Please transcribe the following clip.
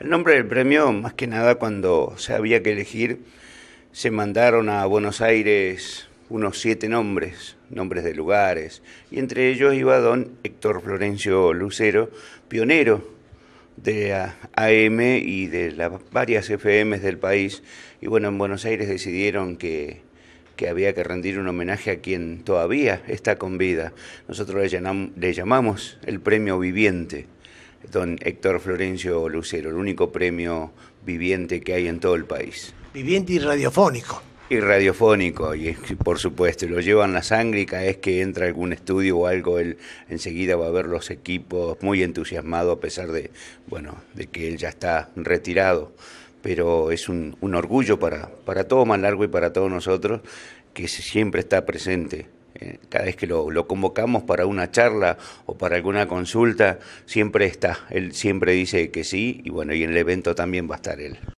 El nombre del premio, más que nada cuando se había que elegir, se mandaron a Buenos Aires unos siete nombres, nombres de lugares, y entre ellos iba don Héctor Florencio Lucero, pionero de AM y de las varias FM del país. Y bueno, en Buenos Aires decidieron que, que había que rendir un homenaje a quien todavía está con vida. Nosotros le llamamos el premio viviente don Héctor Florencio Lucero, el único premio viviente que hay en todo el país. Viviente y radiofónico. Y radiofónico, y por supuesto, lo llevan la sangre y cada vez que entra algún estudio o algo, él enseguida va a ver los equipos, muy entusiasmado a pesar de, bueno, de que él ya está retirado. Pero es un, orgullo para, para todo largo y para todos nosotros que siempre está presente eh, cada vez que lo, convocamos para una charla o para alguna consulta, siempre está, él siempre dice que sí y bueno, y en el evento también va a estar él.